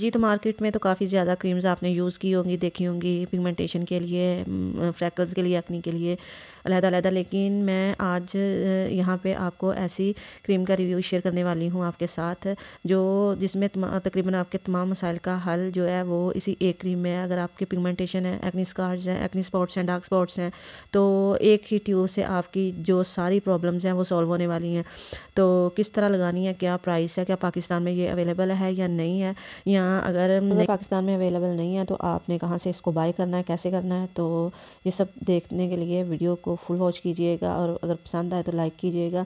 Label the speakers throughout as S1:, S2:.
S1: जी तो मार्केट में तो काफ़ी ज़्यादा क्रीम्स आपने यूज़ की होंगी देखी होंगी पिगमेंटेशन के लिए फ्रैकल्स के लिए एक्ने के लिए अलहदा अलहदा लेकिन मैं आज यहाँ पे आपको ऐसी क्रीम का रिव्यू शेयर करने वाली हूँ आपके साथ जो जिसमें तकरीबन आपके तमाम मसाइल का हल जो है वो इसी एक क्रीम में है अगर आपके पिगमेंटेशन है एक्नी स्कार्स हैं एक्नी स्पॉट्स हैं डार्क स्पॉट्स हैं तो एक ही ट्यूब से आपकी जो सारी प्रॉब्लम्स हैं वो सॉल्व होने वाली हैं तो किस तरह लगानी है क्या प्राइस है क्या पाकिस्तान में ये अवेलेबल है या नहीं है या यहाँ अगर अगर पाकिस्तान में अवेलेबल नहीं है तो आपने कहाँ से इसको बाय करना है कैसे करना है तो ये सब देखने के लिए वीडियो को फुल वॉच कीजिएगा और अगर पसंद आए तो लाइक कीजिएगा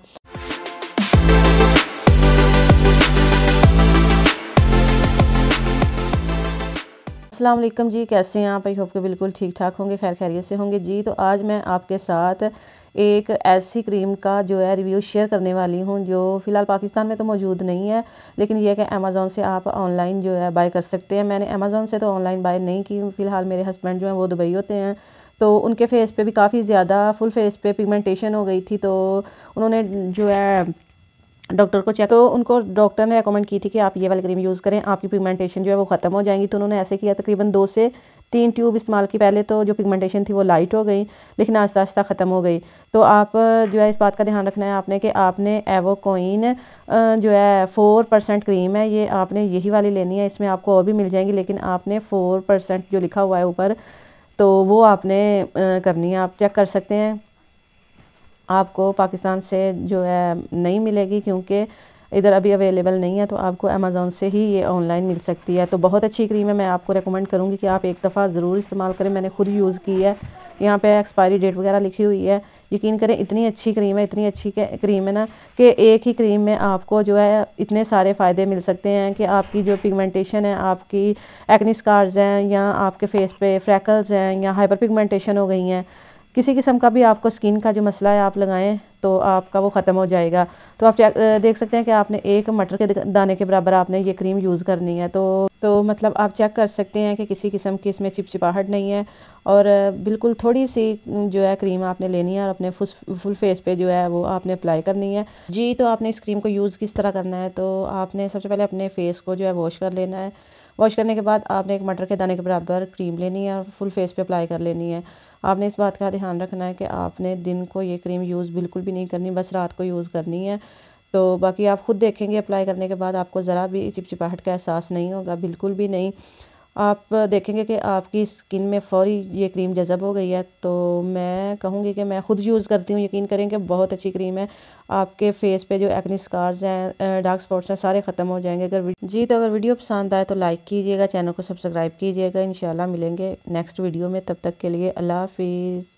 S1: असलम जी कैसे हैं आप आई होप के बिल्कुल ठीक ठाक होंगे खैर खैरियत से होंगे जी तो आज मैं आपके साथ एक ऐसी क्रीम का जो है रिव्यू शेयर करने वाली हूँ जो फ़िलहाल पाकिस्तान में तो मौजूद नहीं है लेकिन यह कि अमेज़ोन से आप ऑनलाइन जो है बाय कर सकते हैं मैंने अमेज़ोन से तो ऑनलाइन बाय नहीं की फ़िलहाल मेरे हस्बैंड जो हैं वो दुबई होते हैं तो उनके फेस पे भी काफ़ी ज़्यादा फुल फेस पे पिगमेंटेशन हो गई थी तो उन्होंने जो है डॉक्टर को चेक तो उनको डॉक्टर ने रिकमेंड की थी कि आप ये वाली क्रीम यूज़ करें आपकी पिगमेंटेशन जो है वो ख़त्म हो जाएंगी तो उन्होंने ऐसे किया तकरीबन दो से तीन ट्यूब इस्तेमाल की पहले तो जो पिगमेंटेशन थी वो लाइट हो गई लेकिन आस्ता आस्ता ख़त्म हो गई तो आप जो है इस बात का ध्यान रखना है आपने कि आपने एवोकोइन जो है फ़ोर परसेंट क्रीम है ये आपने यही वाली लेनी है इसमें आपको और भी मिल जाएंगी लेकिन आपने फ़ोर परसेंट जो लिखा हुआ है ऊपर तो वो आपने करनी है आप चेक कर सकते हैं आपको पाकिस्तान से जो है नहीं मिलेगी क्योंकि इधर अभी अवेलेबल नहीं है तो आपको अमेज़ोन से ही ये ऑनलाइन मिल सकती है तो बहुत अच्छी क्रीम है मैं आपको रेकमेंड करूँगी कि आप एक दफ़ा ज़रूर इस्तेमाल करें मैंने खुद यूज़ की है यहाँ पे एक्सपायरी डेट वगैरह लिखी हुई है यकीन करें इतनी अच्छी क्रीम है इतनी अच्छी क्रीम है ना कि एक ही क्रीम में आपको जो है इतने सारे फ़ायदे मिल सकते हैं कि आपकी जो पिगमेंटेशन है आपकी एक्नी हैं या आपके फेस पे फ्रैकल्स हैं या हाइपर पिगमेंटेशन हो गई हैं किसी किस्म का भी आपको स्किन का जो मसला है आप लगाएं तो आपका वो ख़त्म हो जाएगा तो आप देख सकते हैं कि आपने एक मटर के दाने के बराबर आपने ये क्रीम यूज़ करनी है तो तो मतलब आप चेक कर सकते हैं कि किसी किस्म की इसमें चिपचिपाहट नहीं है और बिल्कुल थोड़ी सी जो है क्रीम आपने लेनी है और अपने फुल फेस पे जो है वो आपने अप्लाई करनी है जी तो आपने इस क्रीम को यूज़ किस तरह करना है तो आपने सबसे पहले अपने फेस को जो है वॉश कर लेना है वॉश करने के बाद आपने एक मटर के दाने के बराबर क्रीम लेनी है और फुल फेस पे अप्लाई कर लेनी है आपने इस बात का ध्यान रखना है कि आपने दिन को ये क्रीम यूज़ बिल्कुल भी नहीं करनी बस रात को यूज़ करनी है तो बाकी आप ख़ुद देखेंगे अप्लाई करने के बाद आपको ज़रा भी चिपचिपाहट का एहसास नहीं होगा बिल्कुल भी नहीं आप देखेंगे कि आपकी स्किन में फौरी ये क्रीम जज़ब हो गई है तो मैं कहूँगी कि मैं ख़ुद यूज़ करती हूँ यकीन करें कि बहुत अच्छी क्रीम है आपके फेस पे जो एक्नी स्कार्स हैं डार्क स्पॉट्स हैं सारे ख़त्म हो जाएंगे अगर जी तो अगर वीडियो पसंद आए तो लाइक कीजिएगा चैनल को सब्सक्राइब कीजिएगा इन मिलेंगे नेक्स्ट वीडियो में तब तक के लिए अल्लाह हाफिज़